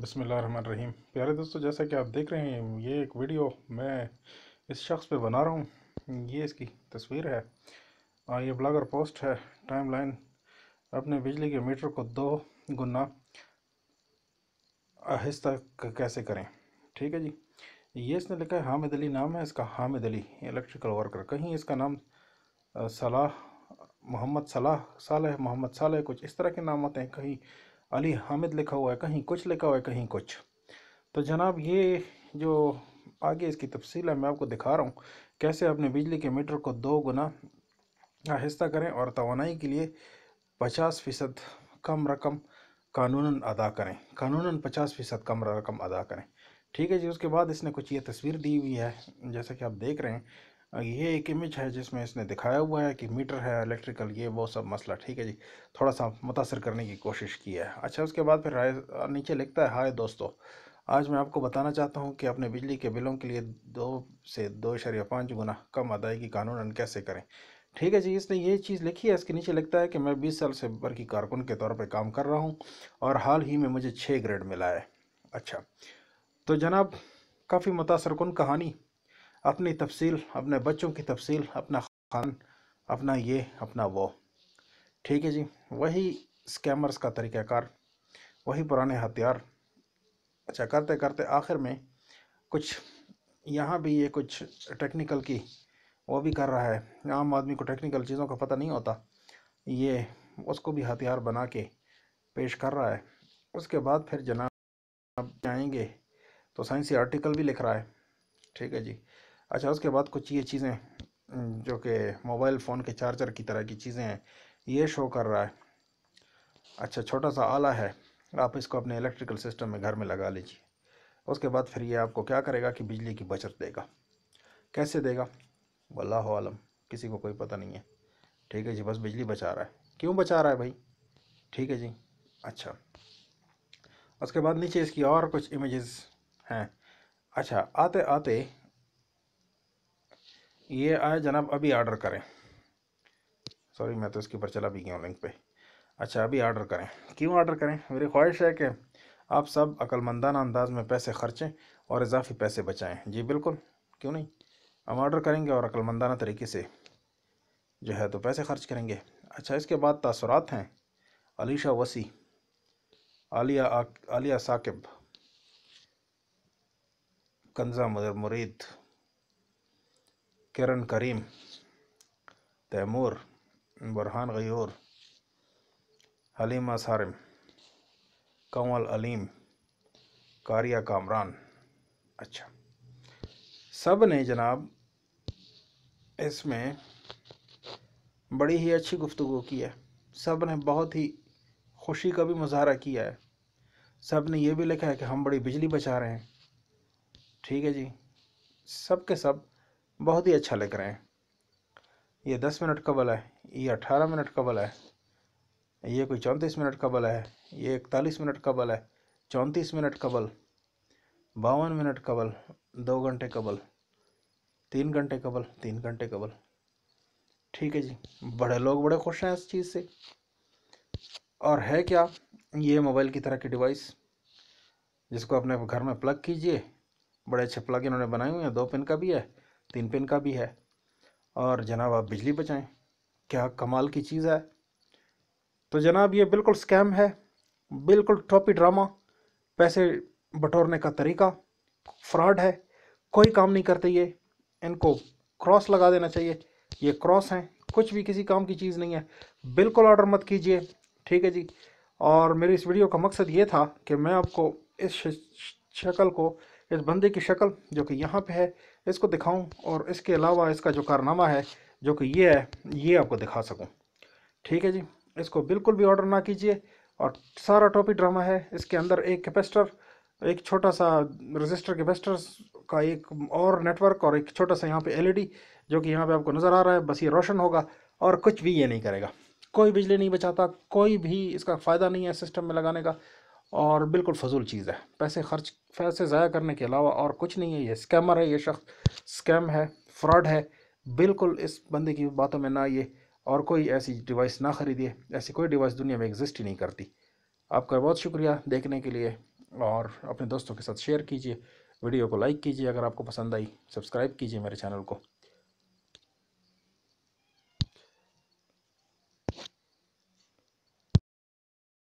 बसमीम प्यारे दोस्तों जैसा कि आप देख रहे हैं ये एक वीडियो मैं इस शख्स पे बना रहा हूँ ये इसकी तस्वीर है और ये ब्लॉगर पोस्ट है टाइमलाइन अपने बिजली के मीटर को दो गुना आहिस्ता कैसे करें ठीक है जी ये इसने लिखा है हामिद अली नाम है इसका हामिद अली इलेक्ट्रिकल वर्कर कहीं इसका नाम सलाह मोहम्मद सलाह साल मोहम्मद साल कुछ इस तरह के नाम आते हैं कहीं अली हामिद लिखा हुआ है कहीं कुछ लिखा हुआ है कहीं कुछ तो जनाब ये जो आगे इसकी तफसील है मैं आपको दिखा रहा हूँ कैसे अपने बिजली के मीटर को दो गुना आहिस्ता करें और तोानाई के लिए पचास फ़ीसद कम रकम कानून अदा करें कानून पचास फ़ीसद कम रकम अदा करें ठीक है जी उसके बाद इसने कुछ ये तस्वीर दी हुई है जैसा कि आप देख रहे हैं ये एक इमेज है जिसमें इसने दिखाया हुआ है कि मीटर है इलेक्ट्रिकल ये वो सब मसला ठीक है जी थोड़ा सा मुतासर करने की कोशिश की है अच्छा उसके बाद फिर राय नीचे लिखता है हाय दोस्तों आज मैं आपको बताना चाहता हूँ कि अपने बिजली के बिलों के लिए दो से दो शरिया पाँच गुना कम अदायगी कानून कैसे करें ठीक है जी इसने ये चीज़ लिखी है इसके नीचे लिखता है कि मैं बीस साल से ऊपर की कारकुन के तौर पर काम कर रहा हूँ और हाल ही में मुझे छः ग्रेड मिला है अच्छा तो जनाब काफ़ी मुतासरकुन कहानी अपनी तफसील अपने बच्चों की तफसील अपना खान अपना ये अपना वो ठीक है जी वही स्कैमर्स का तरीक़ाकार वही पुराने हथियार अच्छा करते करते आखिर में कुछ यहाँ भी ये कुछ टेक्निकल की वो भी कर रहा है आम आदमी को टेक्निकल चीज़ों का पता नहीं होता ये उसको भी हथियार बना के पेश कर रहा है उसके बाद फिर जनाब जाएंगे तो साइंसी आर्टिकल भी लिख रहा है ठीक है जी अच्छा उसके बाद कुछ ये चीज़ें जो कि मोबाइल फ़ोन के चार्जर की तरह की चीज़ें हैं ये शो कर रहा है अच्छा छोटा सा आला है आप इसको अपने इलेक्ट्रिकल सिस्टम में घर में लगा लीजिए उसके बाद फिर ये आपको क्या करेगा कि बिजली की बचत देगा कैसे देगा वल्लाह आलम किसी को कोई पता नहीं है ठीक है जी बस बिजली बचा रहा है क्यों बचा रहा है भाई ठीक है जी अच्छा उसके बाद नीचे इसकी और कुछ इमेजेस हैं अच्छा आते आते ये आए जनाब अभी ऑर्डर करें सॉरी मैं तो इसके ऊपर चला भी गया लिंक पे अच्छा अभी ऑर्डर करें क्यों ऑर्डर करें मेरी ख्वाहिश है कि आप सब अक्लमंदाना अंदाज में पैसे खर्चें और इजाफी पैसे बचाएं जी बिल्कुल क्यों नहीं हम ऑर्डर करेंगे और अक्लमंदाना तरीके से जो है तो पैसे खर्च करेंगे अच्छा इसके बाद तसरात हैं अलीशा वसी आलिया आलिया साकिब कंजा मुरीद किरण करीम तैमूर बुरहान गयूर हलीमा सारम कंवल अलीम कारिया कामरान अच्छा सब ने जनाब इसमें बड़ी ही अच्छी गुफ्तु की है सब ने बहुत ही खुशी का भी मुजाहरा किया है सब ने यह भी लिखा है कि हम बड़ी बिजली बचा रहे हैं ठीक है जी सब के सब बहुत ही अच्छा लग रहे हैं ये दस मिनट का बला है ये अट्ठारह मिनट का बला है ये कोई चौंतीस मिनट का बला है ये इकतालीस मिनट का बल है चौंतीस मिनट का बल बावन मिनट का बल दो घंटे का बल तीन घंटे का बल तीन घंटे का बल ठीक है जी बड़े लोग बड़े खुश हैं इस चीज़ से और है क्या ये मोबाइल की तरह की डिवाइस जिसको अपने घर में प्लग कीजिए बड़े अच्छे प्लग इन्होंने बनाए हुए हैं दो पिन का भी है तीन पिन का भी है और जनाब आप बिजली बचाएं क्या कमाल की चीज़ है तो जनाब ये बिल्कुल स्कैम है बिल्कुल टॉपी ड्रामा पैसे बटोरने का तरीका फ्रॉड है कोई काम नहीं करते ये इनको क्रॉस लगा देना चाहिए ये क्रॉस हैं कुछ भी किसी काम की चीज़ नहीं है बिल्कुल ऑर्डर मत कीजिए ठीक है जी और मेरी इस वीडियो का मकसद ये था कि मैं आपको इस शक्ल को इस बंदे की शक्ल जो कि यहाँ पे है इसको दिखाऊं और इसके अलावा इसका जो कारनामा है जो कि ये है ये आपको दिखा सकूं ठीक है जी इसको बिल्कुल भी ऑर्डर ना कीजिए और सारा टॉपी ड्रामा है इसके अंदर एक कैपेसिटर एक छोटा सा रजिस्टर कैपेसिटर का एक और नेटवर्क और एक छोटा सा यहाँ पे एलईडी e जो कि यहाँ पे आपको नज़र आ रहा है बस ये रोशन होगा और कुछ भी ये नहीं करेगा कोई बिजली नहीं बचाता कोई भी इसका फ़ायदा नहीं है सिस्टम में लगाने का और बिल्कुल फजूल चीज़ है पैसे खर्च पैसे ज़ाया करने के अलावा और कुछ नहीं है ये स्कैमर है ये शख्स स्कैम है फ्रॉड है बिल्कुल इस बंदे की बातों में ना आइए और कोई ऐसी डिवाइस ना ख़रीदिए ऐसी कोई डिवाइस दुनिया में एग्जिस्ट ही नहीं करती आपका बहुत शुक्रिया देखने के लिए और अपने दोस्तों के साथ शेयर कीजिए वीडियो को लाइक कीजिए अगर आपको पसंद आई सब्सक्राइब कीजिए मेरे चैनल को